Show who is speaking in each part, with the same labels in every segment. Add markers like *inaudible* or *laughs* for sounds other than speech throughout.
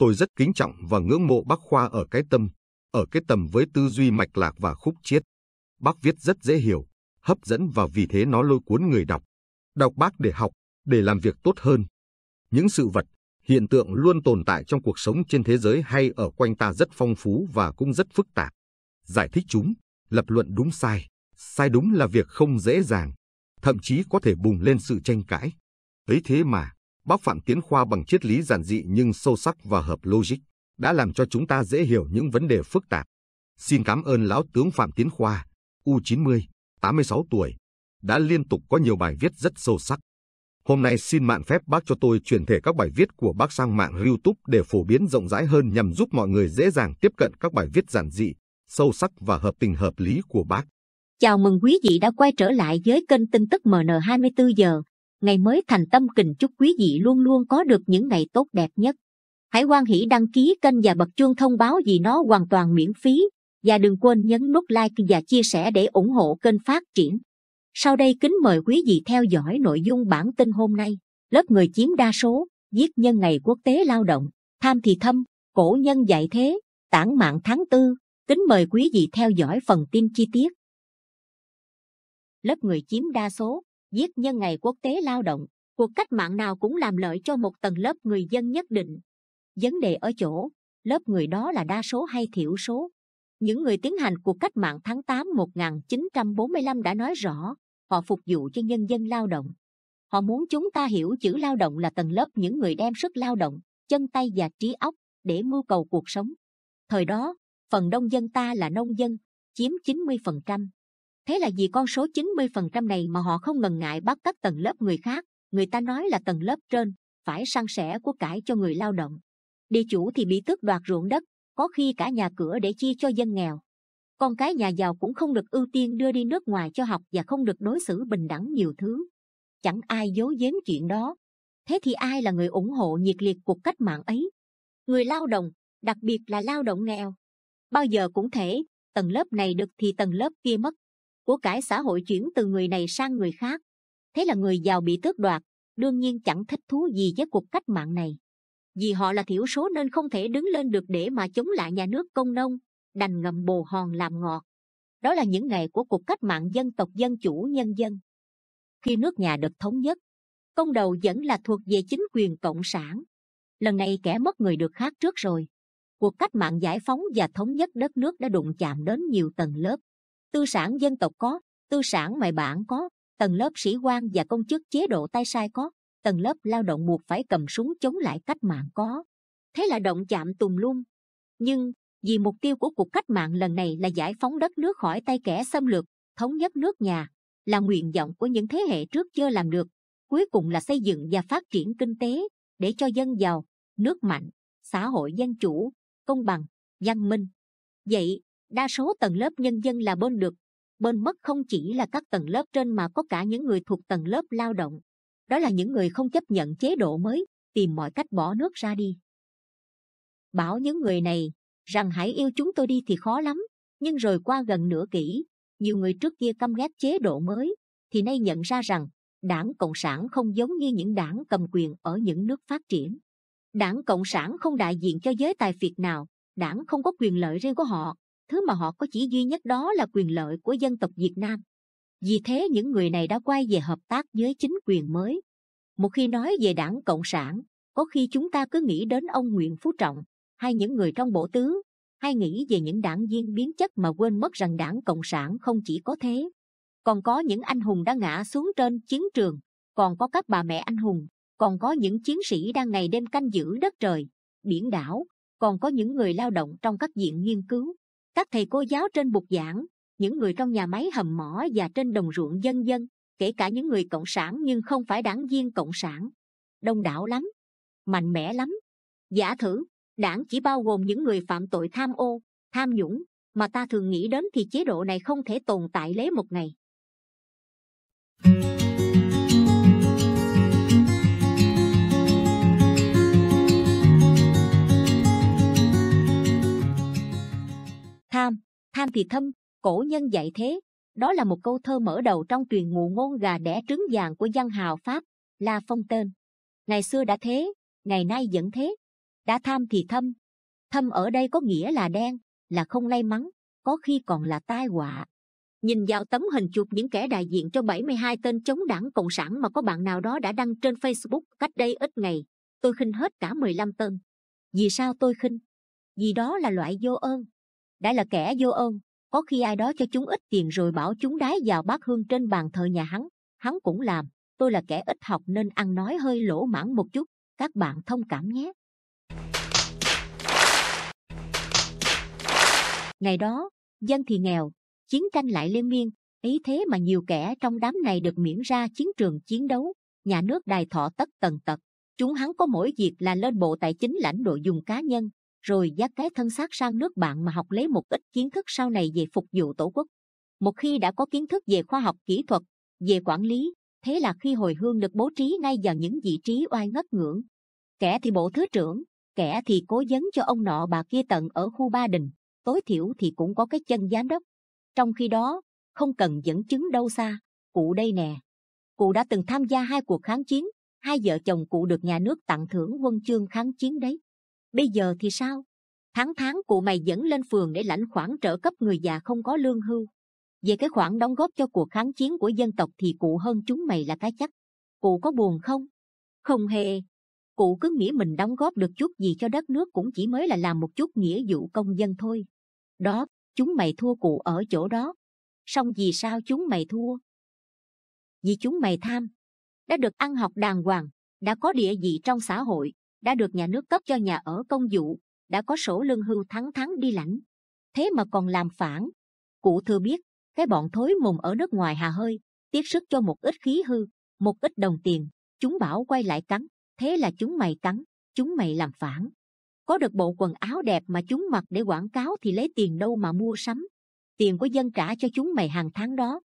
Speaker 1: Tôi rất kính trọng và ngưỡng mộ bác Khoa ở cái tâm, ở cái tầm với tư duy mạch lạc và khúc chiết. Bác viết rất dễ hiểu, hấp dẫn và vì thế nó lôi cuốn người đọc. Đọc bác để học, để làm việc tốt hơn. Những sự vật, hiện tượng luôn tồn tại trong cuộc sống trên thế giới hay ở quanh ta rất phong phú và cũng rất phức tạp. Giải thích chúng, lập luận đúng sai, sai đúng là việc không dễ dàng, thậm chí có thể bùng lên sự tranh cãi. ấy thế mà, Bác Phạm Tiến Khoa bằng triết lý giản dị nhưng sâu sắc và hợp logic đã làm cho chúng ta dễ hiểu những vấn đề phức tạp. Xin cảm ơn Lão tướng Phạm Tiến Khoa, U90, 86 tuổi, đã liên tục có nhiều bài viết rất sâu sắc. Hôm nay xin mạn phép bác cho tôi chuyển thể các bài viết của bác sang mạng YouTube để phổ biến rộng rãi hơn nhằm giúp mọi người dễ dàng tiếp cận các bài viết giản dị, sâu sắc và hợp tình hợp lý của bác. Chào mừng quý vị đã quay trở lại với kênh tin tức MN24 giờ ngày mới thành tâm kình chúc quý vị luôn luôn có được những ngày tốt đẹp nhất hãy quan hỷ đăng ký kênh và bật chuông thông báo vì nó hoàn toàn miễn phí và đừng quên nhấn nút like và chia sẻ để ủng hộ kênh phát triển sau đây kính mời quý vị theo dõi nội dung bản tin hôm nay lớp người chiếm đa số giết nhân ngày quốc tế lao động tham thì thâm cổ nhân dạy thế tản mạng tháng tư kính mời quý vị theo dõi phần tin chi tiết lớp người chiếm đa số giết nhân ngày quốc tế lao động cuộc cách mạng nào cũng làm lợi cho một tầng lớp người dân nhất định vấn đề ở chỗ lớp người đó là đa số hay thiểu số những người tiến hành cuộc cách mạng tháng 8 1945 đã nói rõ họ phục vụ cho nhân dân lao động họ muốn chúng ta hiểu chữ lao động là tầng lớp những người đem sức lao động chân tay và trí óc để mưu cầu cuộc sống thời đó phần đông dân ta là nông dân chiếm 90%, thế là vì con số chín mươi phần trăm này mà họ không ngần ngại bắt các tầng lớp người khác người ta nói là tầng lớp trên phải san sẻ của cải cho người lao động địa chủ thì bị tước đoạt ruộng đất có khi cả nhà cửa để chia cho dân nghèo con cái nhà giàu cũng không được ưu tiên đưa đi nước ngoài cho học và không được đối xử bình đẳng nhiều thứ chẳng ai giấu giếm chuyện đó thế thì ai là người ủng hộ nhiệt liệt cuộc cách mạng ấy người lao động đặc biệt là lao động nghèo bao giờ cũng thể tầng lớp này được thì tầng lớp kia mất của cải xã hội chuyển từ người này sang người khác thế là người giàu bị tước đoạt đương nhiên chẳng thích thú gì với cuộc cách mạng này vì họ là thiểu số nên không thể đứng lên được để mà chống lại nhà nước công nông đành ngậm bồ hòn làm ngọt đó là những ngày của cuộc cách mạng dân tộc dân chủ nhân dân khi nước nhà được thống nhất công đầu vẫn là thuộc về chính quyền cộng sản lần này kẻ mất người được khác trước rồi cuộc cách mạng giải phóng và thống nhất đất nước đã đụng chạm đến nhiều tầng lớp tư sản dân tộc có tư sản mày bạn có tầng lớp sĩ quan và công chức chế độ tay sai có tầng lớp lao động buộc phải cầm súng chống lại cách mạng có thế là động chạm tùm lum nhưng vì mục tiêu của cuộc cách mạng lần này là giải phóng đất nước khỏi tay kẻ xâm lược thống nhất nước nhà là nguyện vọng của những thế hệ trước chưa làm được cuối cùng là xây dựng và phát triển kinh tế để cho dân giàu nước mạnh xã hội dân chủ công bằng văn minh vậy đa số tầng lớp nhân dân là bên được bên mất không chỉ là các tầng lớp trên mà có cả những người thuộc tầng lớp lao động đó là những người không chấp nhận chế độ mới tìm mọi cách bỏ nước ra đi bảo những người này rằng hãy yêu chúng tôi đi thì khó lắm nhưng rồi qua gần nửa kỷ nhiều người trước kia căm ghét chế độ mới thì nay nhận ra rằng đảng cộng sản không giống như những đảng cầm quyền ở những nước phát triển đảng cộng sản không đại diện cho giới tài phiệt nào đảng không có quyền lợi riêng của họ thứ mà họ có chỉ duy nhất đó là quyền lợi của dân tộc việt nam vì thế những người này đã quay về hợp tác với chính quyền mới một khi nói về đảng cộng sản có khi chúng ta cứ nghĩ đến ông nguyễn phú trọng hay những người trong bộ tứ hay nghĩ về những đảng viên biến chất mà quên mất rằng đảng cộng sản không chỉ có thế còn có những anh hùng đã ngã xuống trên chiến trường còn có các bà mẹ anh hùng còn có những chiến sĩ đang ngày đêm canh giữ đất trời biển đảo còn có những người lao động trong các diện nghiên cứu các thầy cô giáo trên bục giảng những người trong nhà máy hầm mỏ và trên đồng ruộng dân dân kể cả những người cộng sản nhưng không phải đảng viên cộng sản đông đảo lắm mạnh mẽ lắm giả thử đảng chỉ bao gồm những người phạm tội tham ô tham nhũng mà ta thường nghĩ đến thì chế độ này không thể tồn tại lấy một ngày tham tham thì thâm cổ nhân dạy thế đó là một câu thơ mở đầu trong truyền ngụ ngôn gà đẻ trứng vàng của văn hào pháp la phong tên ngày xưa đã thế ngày nay vẫn thế đã tham thì thâm thâm ở đây có nghĩa là đen là không lay mắng có khi còn là tai họa nhìn vào tấm hình chụp những kẻ đại diện cho 72 tên chống đảng cộng sản mà có bạn nào đó đã đăng trên facebook cách đây ít ngày tôi khinh hết cả 15 tên vì sao tôi khinh vì đó là loại vô ơn đã là kẻ vô ơn có khi ai đó cho chúng ít tiền rồi bảo chúng đái vào bát hương trên bàn thờ nhà hắn hắn cũng làm tôi là kẻ ít học nên ăn nói hơi lỗ mãn một chút các bạn thông cảm nhé ngày đó dân thì nghèo chiến tranh lại liên miên ý thế mà nhiều kẻ trong đám này được miễn ra chiến trường chiến đấu nhà nước đài thọ tất tần tật chúng hắn có mỗi việc là lên bộ tài chính lãnh độ dùng cá nhân rồi dắt cái thân xác sang nước bạn mà học lấy một ít kiến thức sau này về phục vụ tổ quốc một khi đã có kiến thức về khoa học kỹ thuật về quản lý thế là khi hồi hương được bố trí ngay vào những vị trí oai ngất ngưỡng kẻ thì bộ thứ trưởng kẻ thì cố vấn cho ông nọ bà kia tận ở khu ba đình tối thiểu thì cũng có cái chân giám đốc trong khi đó không cần dẫn chứng đâu xa cụ đây nè cụ đã từng tham gia hai cuộc kháng chiến hai vợ chồng cụ được nhà nước tặng thưởng huân chương kháng chiến đấy bây giờ thì sao tháng tháng cụ mày dẫn lên phường để lãnh khoản trợ cấp người già không có lương hưu về cái khoản đóng góp cho cuộc kháng chiến của dân tộc thì cụ hơn chúng mày là cái chắc cụ có buồn không không hề cụ cứ nghĩ mình đóng góp được chút gì cho đất nước cũng chỉ mới là làm một chút nghĩa vụ công dân thôi đó chúng mày thua cụ ở chỗ đó song vì sao chúng mày thua vì chúng mày tham đã được ăn học đàng hoàng đã có địa vị trong xã hội đã được nhà nước cấp cho nhà ở công vụ đã có sổ lương hưu thắng thắng đi lãnh thế mà còn làm phản cụ thừa biết cái bọn thối mùng ở nước ngoài hà hơi tiếc sức cho một ít khí hư một ít đồng tiền chúng bảo quay lại cắn thế là chúng mày cắn chúng mày làm phản có được bộ quần áo đẹp mà chúng mặc để quảng cáo thì lấy tiền đâu mà mua sắm tiền của dân trả cho chúng mày hàng tháng đó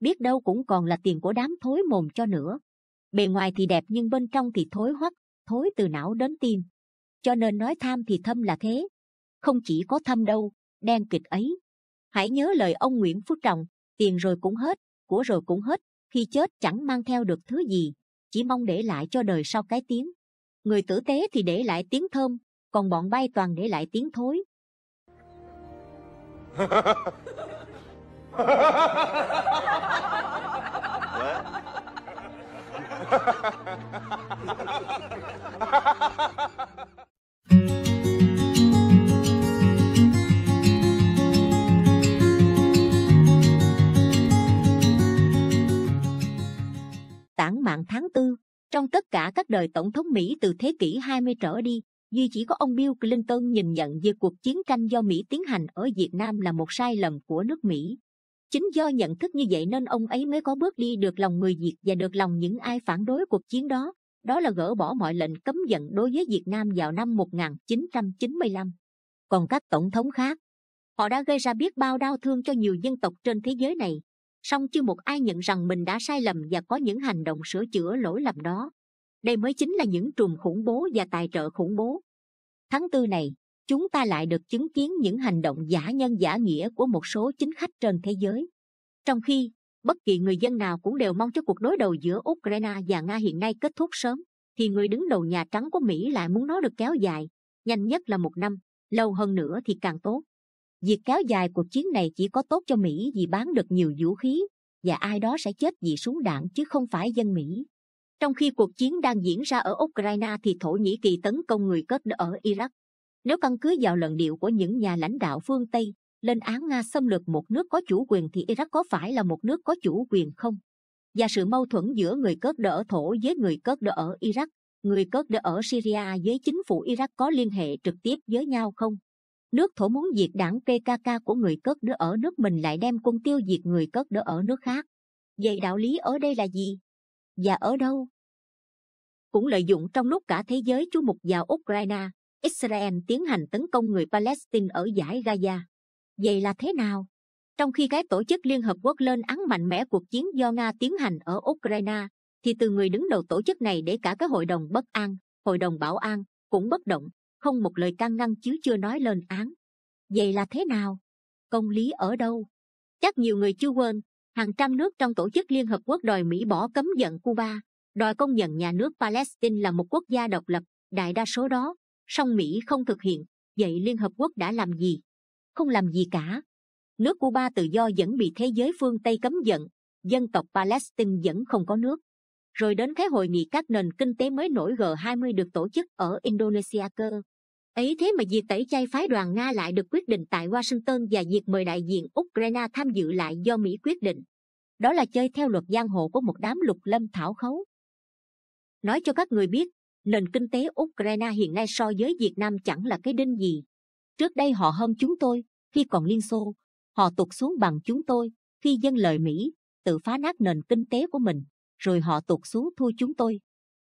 Speaker 1: biết đâu cũng còn là tiền của đám thối mồm cho nữa bề ngoài thì đẹp nhưng bên trong thì thối hoắc thối từ não đến tim cho nên nói tham thì thâm là thế không chỉ có thâm đâu đen kịch ấy hãy nhớ lời ông nguyễn Phúc trọng tiền rồi cũng hết của rồi cũng hết khi chết chẳng mang theo được thứ gì chỉ mong để lại cho đời sau cái tiếng người tử tế thì để lại tiếng thơm còn bọn bay toàn để lại tiếng thối
Speaker 2: *laughs*
Speaker 1: *laughs* Tản mạng tháng tư trong tất cả các đời tổng thống Mỹ từ thế kỷ 20 trở đi, duy chỉ có ông Bill Clinton nhìn nhận về cuộc chiến tranh do Mỹ tiến hành ở Việt Nam là một sai lầm của nước Mỹ chính do nhận thức như vậy nên ông ấy mới có bước đi được lòng người việt và được lòng những ai phản đối cuộc chiến đó đó là gỡ bỏ mọi lệnh cấm giận đối với việt nam vào năm 1995. còn các tổng thống khác họ đã gây ra biết bao đau thương cho nhiều dân tộc trên thế giới này song chưa một ai nhận rằng mình đã sai lầm và có những hành động sửa chữa lỗi lầm đó đây mới chính là những trùm khủng bố và tài trợ khủng bố tháng tư này chúng ta lại được chứng kiến những hành động giả nhân giả nghĩa của một số chính khách trên thế giới trong khi bất kỳ người dân nào cũng đều mong cho cuộc đối đầu giữa ukraine và nga hiện nay kết thúc sớm thì người đứng đầu nhà trắng của mỹ lại muốn nó được kéo dài nhanh nhất là một năm lâu hơn nữa thì càng tốt việc kéo dài cuộc chiến này chỉ có tốt cho mỹ vì bán được nhiều vũ khí và ai đó sẽ chết vì súng đạn chứ không phải dân mỹ trong khi cuộc chiến đang diễn ra ở ukraine thì thổ nhĩ kỳ tấn công người cớt ở iraq nếu căn cứ vào luận điệu của những nhà lãnh đạo phương tây lên án nga xâm lược một nước có chủ quyền thì iraq có phải là một nước có chủ quyền không và sự mâu thuẫn giữa người cớt đỡ thổ với người cớt đỡ ở iraq người cớt đỡ ở syria với chính phủ iraq có liên hệ trực tiếp với nhau không nước thổ muốn diệt đảng pkk của người cớt đỡ ở nước mình lại đem quân tiêu diệt người cớt đỡ ở nước khác vậy đạo lý ở đây là gì và ở đâu cũng lợi dụng trong lúc cả thế giới chú mục vào ukraine Israel tiến hành tấn công người Palestine ở giải Gaza. Vậy là thế nào? Trong khi cái tổ chức Liên Hợp Quốc lên án mạnh mẽ cuộc chiến do Nga tiến hành ở Ukraine, thì từ người đứng đầu tổ chức này để cả cái hội đồng bất an, hội đồng bảo an cũng bất động, không một lời can ngăn chứ chưa nói lên án. Vậy là thế nào? Công lý ở đâu? Chắc nhiều người chưa quên, hàng trăm nước trong tổ chức Liên Hợp Quốc đòi Mỹ bỏ cấm vận Cuba, đòi công nhận nhà nước Palestine là một quốc gia độc lập, đại đa số đó song mỹ không thực hiện vậy liên hợp quốc đã làm gì không làm gì cả nước cuba tự do vẫn bị thế giới phương tây cấm giận dân tộc palestine vẫn không có nước rồi đến cái hội nghị các nền kinh tế mới nổi g 20 được tổ chức ở indonesia cơ ấy thế mà việc tẩy chay phái đoàn nga lại được quyết định tại washington và việc mời đại diện ukraine tham dự lại do mỹ quyết định đó là chơi theo luật giang hồ của một đám lục lâm thảo khấu nói cho các người biết nền kinh tế ukraine hiện nay so với việt nam chẳng là cái đinh gì trước đây họ hơn chúng tôi khi còn liên xô họ tụt xuống bằng chúng tôi khi dân lời mỹ tự phá nát nền kinh tế của mình rồi họ tụt xuống thua chúng tôi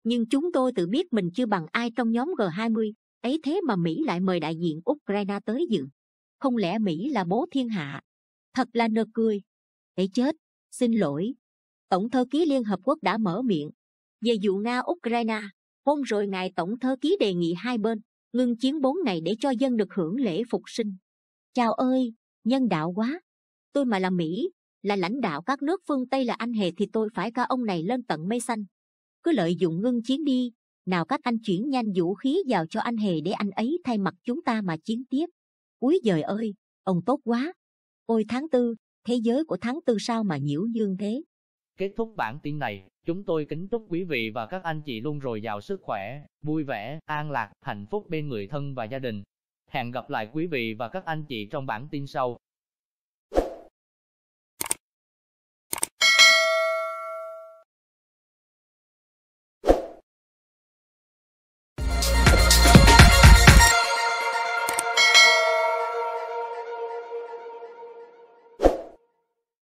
Speaker 1: nhưng chúng tôi tự biết mình chưa bằng ai trong nhóm g 20 ấy thế mà mỹ lại mời đại diện ukraine tới dự không lẽ mỹ là bố thiên hạ thật là nực cười ấy chết xin lỗi tổng thư ký liên hợp quốc đã mở miệng về vụ nga ukraine hôm rồi ngài tổng thơ ký đề nghị hai bên ngưng chiến bốn ngày để cho dân được hưởng lễ phục sinh chào ơi nhân đạo quá tôi mà là mỹ là lãnh đạo các nước phương tây là anh hề thì tôi phải ca ông này lên tận mây xanh cứ lợi dụng ngưng chiến đi nào các anh chuyển nhanh vũ khí vào cho anh hề để anh ấy thay mặt chúng ta mà chiến tiếp cuối giời ơi ông tốt quá ôi tháng tư thế giới của tháng tư sao mà nhiễu nhương thế Kết thúc bản tin này, chúng tôi kính chúc quý vị và các anh chị luôn rồi giàu sức khỏe, vui vẻ, an lạc, hạnh phúc bên người thân và gia đình. Hẹn gặp lại quý vị và các anh chị trong bản tin sau.